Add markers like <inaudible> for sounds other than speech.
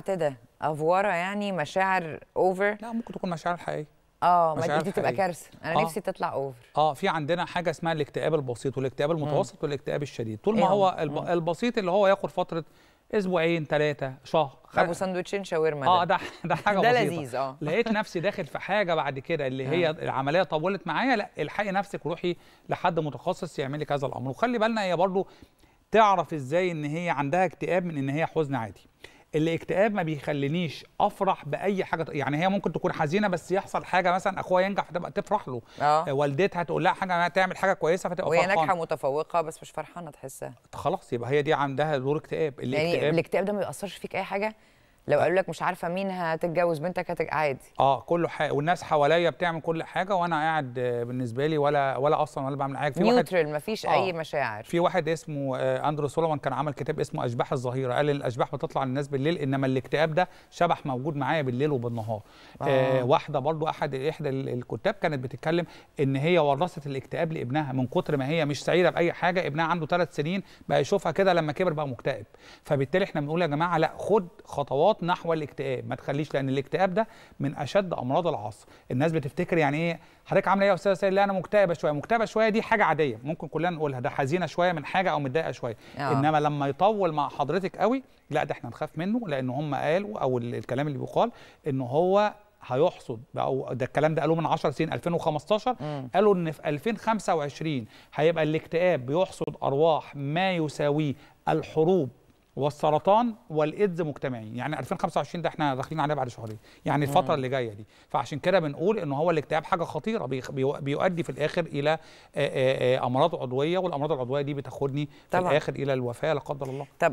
ده افوره يعني مشاعر اوفر لا ممكن تكون مشاعر حقيقيه اه ما دي تبقى كارثه انا آه. نفسي تطلع اوفر اه في عندنا حاجه اسمها الاكتئاب البسيط والاكتئاب المتوسط مم. والاكتئاب الشديد طول إيه ما هو الب... البسيط اللي هو ياخد فتره اسبوعين ثلاثه شهر خ... ابو سندوتشين شاورما اه ده ده حاجه <laughs> ده بسيطه ده لذيذ اه <laughs> لقيت نفسي داخل في حاجه بعد كده اللي هي آه. العمليه طولت معايا لا الحقي نفسك وروحي لحد متخصص يعمل لك هذا الامر وخلي بالنا هي برضو تعرف ازاي ان هي عندها اكتئاب من ان هي حزن عادي الاكتئاب ما بيخلينيش افرح باي حاجه يعني هي ممكن تكون حزينه بس يحصل حاجه مثلا اخويا ينجح فتبقى تفرح له أوه. آه، والدتها تقول لها حاجه تعمل حاجه كويسه فتبقى وهي ناجحه متفوقه بس مش فرحانه تحسها خلاص يبقى هي دي عندها دور اكتئاب يعني الاكتئاب يعني الاكتئاب ده ما بيأثرش فيك اي حاجه لو قالوا لك مش عارفه مين هتتجوز بنتك هتج... عادي اه كله حا... والناس حواليا بتعمل كل حاجه وانا قاعد بالنسبه لي ولا ولا اصلا ولا بعمل حاجه في نيوترال مفيش آه اي مشاعر في واحد اسمه آه، اندرو سولومان كان عمل كتاب اسمه اشباح الظهيره قال الاشباح بتطلع للناس بالليل انما الاكتئاب ده شبح موجود معايا بالليل وبالنهار آه. آه واحده برضو احد احدى الكتاب كانت بتتكلم ان هي ورثت الاكتئاب لابنها من كتر ما هي مش سعيده باي حاجه ابنها عنده ثلاث سنين بقى يشوفها كده لما كبر بقى مكتئب فبالتالي احنا بنقول يا جماعه لا خد خطوات خطوات نحو الاكتئاب ما تخليش لان الاكتئاب ده من اشد امراض العصر الناس بتفتكر يعني ايه حضرتك عامله ايه يا استاذه لا انا مكتئبه شويه مكتئبه شويه دي حاجه عاديه ممكن كلنا نقولها ده حزينه شويه من حاجه او متضايقه شويه أوه. انما لما يطول مع حضرتك قوي لا ده احنا نخاف منه لان هم قالوا او الكلام اللي بيقال ان هو هيحصد او ده الكلام ده قالوه من 10 سنين 2015 مم. قالوا ان في 2025 هيبقى الاكتئاب بيحصد ارواح ما يساويه الحروب والسرطان والايدز مجتمعين يعني 2025 ده احنا داخلين عليه بعد شهرين يعني الفتره اللي جايه دي فعشان كده بنقول ان هو الاكتئاب حاجه خطيره بيؤدي في الاخر الى امراض عضويه والامراض العضويه دي بتاخدني في طبعا. الاخر الى الوفاه لا قدر الله